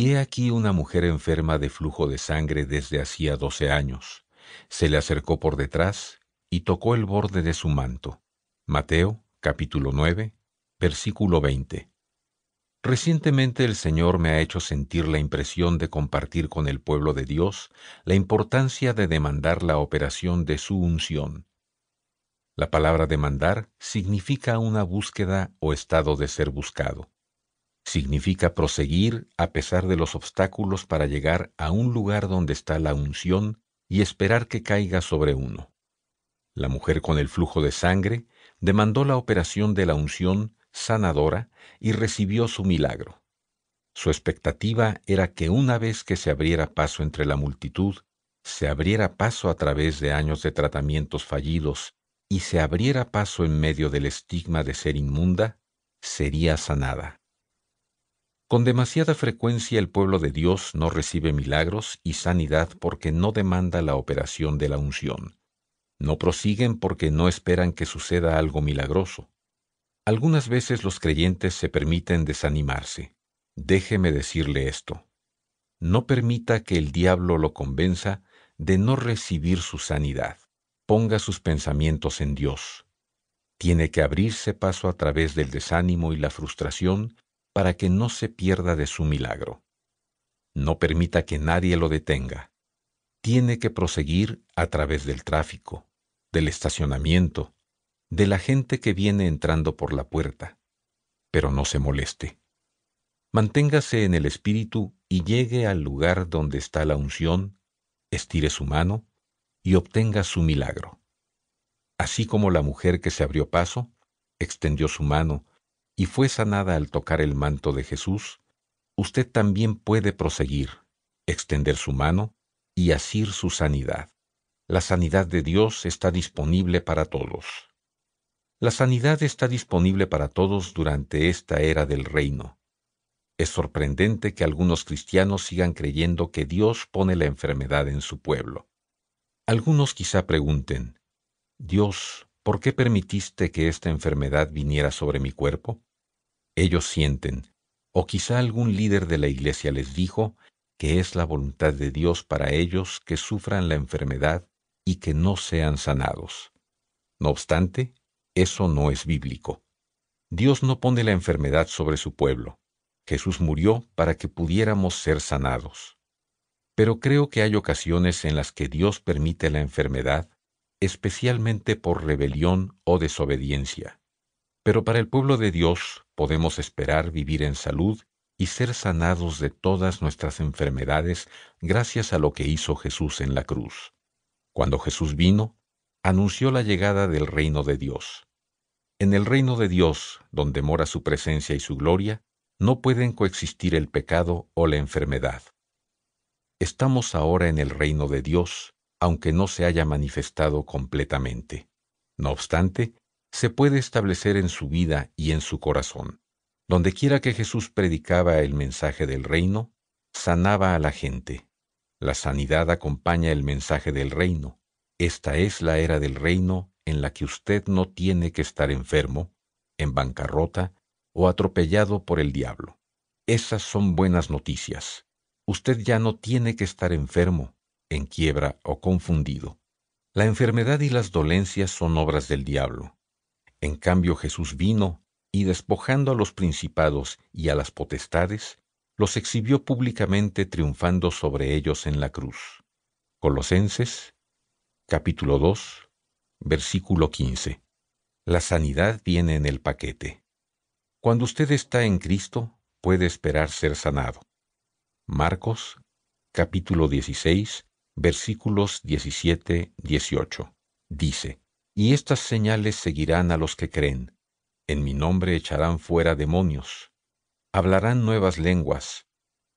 Y he aquí una mujer enferma de flujo de sangre desde hacía doce años. Se le acercó por detrás y tocó el borde de su manto. Mateo capítulo 9, versículo 20. Recientemente el Señor me ha hecho sentir la impresión de compartir con el pueblo de Dios la importancia de demandar la operación de su unción. La palabra demandar significa una búsqueda o estado de ser buscado significa proseguir a pesar de los obstáculos para llegar a un lugar donde está la unción y esperar que caiga sobre uno. La mujer con el flujo de sangre demandó la operación de la unción sanadora y recibió su milagro. Su expectativa era que una vez que se abriera paso entre la multitud, se abriera paso a través de años de tratamientos fallidos y se abriera paso en medio del estigma de ser inmunda, sería sanada. Con demasiada frecuencia el pueblo de Dios no recibe milagros y sanidad porque no demanda la operación de la unción. No prosiguen porque no esperan que suceda algo milagroso. Algunas veces los creyentes se permiten desanimarse. Déjeme decirle esto. No permita que el diablo lo convenza de no recibir su sanidad. Ponga sus pensamientos en Dios. Tiene que abrirse paso a través del desánimo y la frustración para que no se pierda de su milagro. No permita que nadie lo detenga. Tiene que proseguir a través del tráfico, del estacionamiento, de la gente que viene entrando por la puerta. Pero no se moleste. Manténgase en el espíritu y llegue al lugar donde está la unción, estire su mano y obtenga su milagro. Así como la mujer que se abrió paso, extendió su mano y fue sanada al tocar el manto de Jesús, usted también puede proseguir, extender su mano y asir su sanidad. La sanidad de Dios está disponible para todos. La sanidad está disponible para todos durante esta era del reino. Es sorprendente que algunos cristianos sigan creyendo que Dios pone la enfermedad en su pueblo. Algunos quizá pregunten, Dios, ¿por qué permitiste que esta enfermedad viniera sobre mi cuerpo? ellos sienten, o quizá algún líder de la Iglesia les dijo, que es la voluntad de Dios para ellos que sufran la enfermedad y que no sean sanados. No obstante, eso no es bíblico. Dios no pone la enfermedad sobre su pueblo. Jesús murió para que pudiéramos ser sanados. Pero creo que hay ocasiones en las que Dios permite la enfermedad, especialmente por rebelión o desobediencia. Pero para el pueblo de Dios podemos esperar vivir en salud y ser sanados de todas nuestras enfermedades gracias a lo que hizo Jesús en la cruz. Cuando Jesús vino, anunció la llegada del reino de Dios. En el reino de Dios, donde mora su presencia y su gloria, no pueden coexistir el pecado o la enfermedad. Estamos ahora en el reino de Dios, aunque no se haya manifestado completamente. No obstante, se puede establecer en su vida y en su corazón. Donde quiera que Jesús predicaba el mensaje del reino, sanaba a la gente. La sanidad acompaña el mensaje del reino. Esta es la era del reino en la que usted no tiene que estar enfermo, en bancarrota o atropellado por el diablo. Esas son buenas noticias. Usted ya no tiene que estar enfermo, en quiebra o confundido. La enfermedad y las dolencias son obras del diablo. En cambio Jesús vino y despojando a los principados y a las potestades, los exhibió públicamente triunfando sobre ellos en la cruz. Colosenses capítulo 2 versículo 15. La sanidad viene en el paquete. Cuando usted está en Cristo, puede esperar ser sanado. Marcos capítulo 16 versículos 17-18. Dice, y estas señales seguirán a los que creen. En mi nombre echarán fuera demonios. Hablarán nuevas lenguas.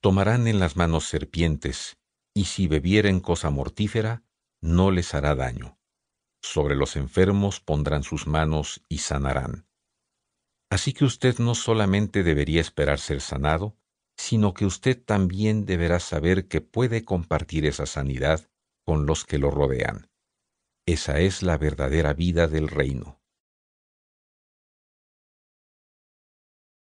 Tomarán en las manos serpientes. Y si bebieren cosa mortífera, no les hará daño. Sobre los enfermos pondrán sus manos y sanarán. Así que usted no solamente debería esperar ser sanado, sino que usted también deberá saber que puede compartir esa sanidad con los que lo rodean. Esa es la verdadera vida del reino.